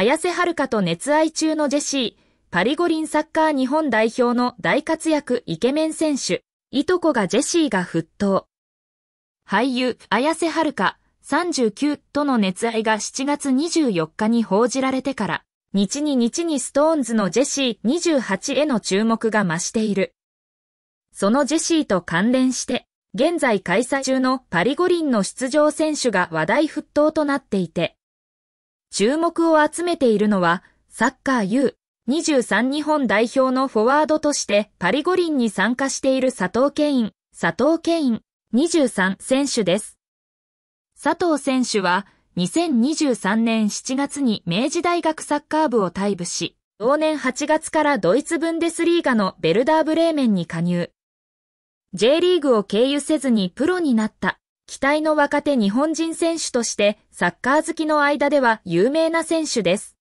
綾瀬はるかと熱愛中のジェシー、パリ五輪サッカー日本代表の大活躍イケメン選手、いとこがジェシーが沸騰。俳優、綾瀬はるか、39との熱愛が7月24日に報じられてから、日に日にストーンズのジェシー28への注目が増している。そのジェシーと関連して、現在開催中のパリ五輪の出場選手が話題沸騰となっていて、注目を集めているのは、サッカー U23 日本代表のフォワードとしてパリ五輪に参加している佐藤ケイン、佐藤ケイン23選手です。佐藤選手は2023年7月に明治大学サッカー部を退部し、同年8月からドイツブンデスリーガのベルダーブレーメンに加入。J リーグを経由せずにプロになった期待の若手日本人選手としてサッカー好きの間では有名な選手です。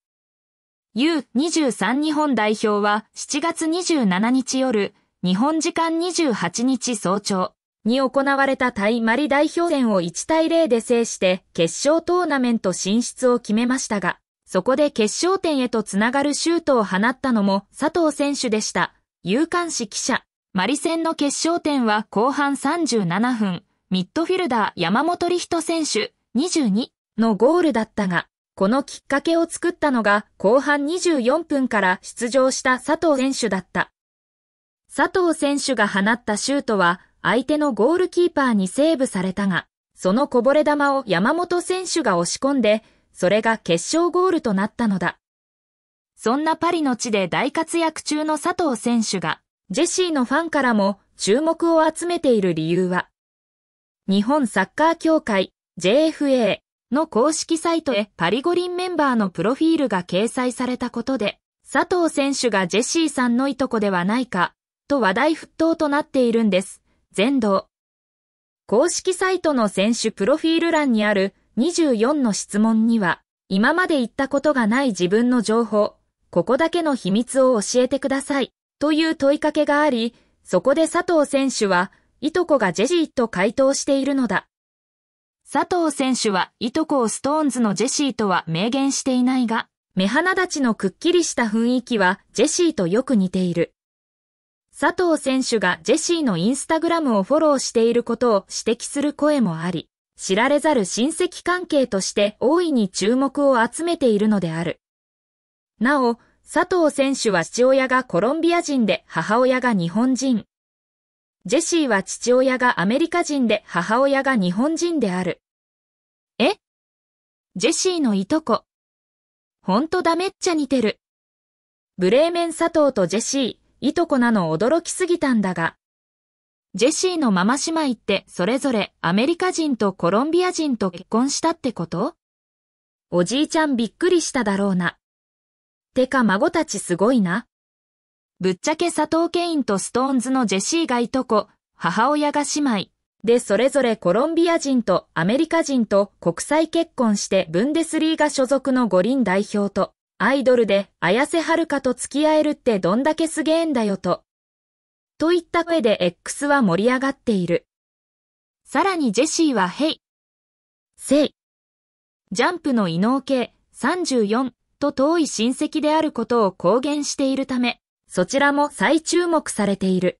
U23 日本代表は7月27日夜、日本時間28日早朝に行われた対マリ代表戦を1対0で制して決勝トーナメント進出を決めましたが、そこで決勝点へとつながるシュートを放ったのも佐藤選手でした。有観視記者。マリ戦の決勝点は後半37分。ミッドフィルダー山本理人選手22のゴールだったが、このきっかけを作ったのが後半24分から出場した佐藤選手だった。佐藤選手が放ったシュートは相手のゴールキーパーにセーブされたが、そのこぼれ球を山本選手が押し込んで、それが決勝ゴールとなったのだ。そんなパリの地で大活躍中の佐藤選手が、ジェシーのファンからも注目を集めている理由は、日本サッカー協会 JFA の公式サイトへパリ五輪メンバーのプロフィールが掲載されたことで、佐藤選手がジェシーさんのいとこではないか、と話題沸騰となっているんです。全道。公式サイトの選手プロフィール欄にある24の質問には、今まで言ったことがない自分の情報、ここだけの秘密を教えてください、という問いかけがあり、そこで佐藤選手は、いとこがジェシーと回答しているのだ。佐藤選手はいとこをストーンズのジェシーとは明言していないが、目鼻立ちのくっきりした雰囲気はジェシーとよく似ている。佐藤選手がジェシーのインスタグラムをフォローしていることを指摘する声もあり、知られざる親戚関係として大いに注目を集めているのである。なお、佐藤選手は父親がコロンビア人で母親が日本人。ジェシーは父親がアメリカ人で母親が日本人である。えジェシーのいとこ。ほんとだめっちゃ似てる。ブレーメン佐藤とジェシー、いとこなの驚きすぎたんだが。ジェシーのママ姉妹ってそれぞれアメリカ人とコロンビア人と結婚したってことおじいちゃんびっくりしただろうな。てか孫たちすごいな。ぶっちゃけ佐藤ケインとストーンズのジェシーがいとこ、母親が姉妹。で、それぞれコロンビア人とアメリカ人と国際結婚してブンデスリーガ所属の五輪代表と、アイドルで綾瀬はるかと付き合えるってどんだけすげえんだよと。といった声で X は盛り上がっている。さらにジェシーはヘイ、セイ、ジャンプの異能系34と遠い親戚であることを公言しているため、そちらも再注目されている。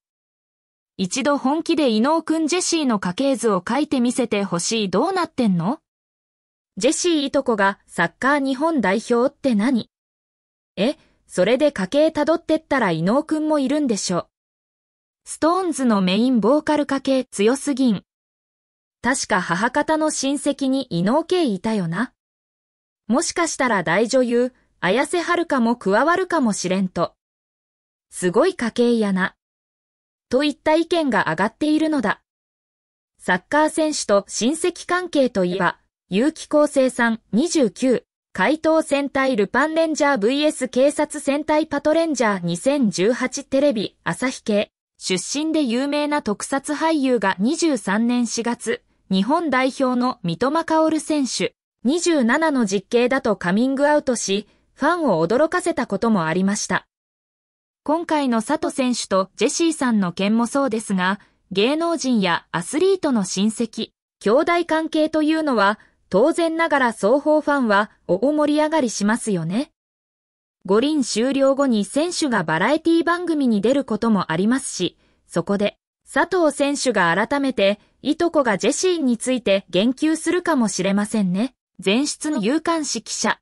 一度本気で伊能くんジェシーの家系図を書いてみせてほしいどうなってんのジェシーいとこがサッカー日本代表って何え、それで家系辿ってったら伊能くんもいるんでしょ。ストーンズのメインボーカル家系強すぎん。確か母方の親戚に伊能系いたよな。もしかしたら大女優、綾瀬はるかも加わるかもしれんと。すごい家系やな。といった意見が上がっているのだ。サッカー選手と親戚関係といえば、結城厚生さん29、怪盗戦隊ルパンレンジャー VS 警察戦隊パトレンジャー2018テレビ朝日系出身で有名な特撮俳優が23年4月、日本代表の三笘薫選手27の実刑だとカミングアウトし、ファンを驚かせたこともありました。今回の佐藤選手とジェシーさんの件もそうですが、芸能人やアスリートの親戚、兄弟関係というのは、当然ながら双方ファンは大盛り上がりしますよね。五輪終了後に選手がバラエティ番組に出ることもありますし、そこで、佐藤選手が改めて、いとこがジェシーについて言及するかもしれませんね。前出の有観視記者。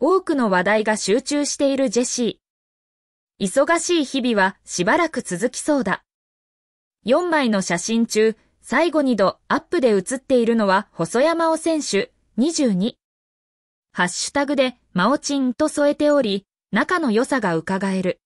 多くの話題が集中しているジェシー。忙しい日々はしばらく続きそうだ。4枚の写真中、最後2度アップで写っているのは細山尾選手22。ハッシュタグでマオチンと添えており、仲の良さが伺える。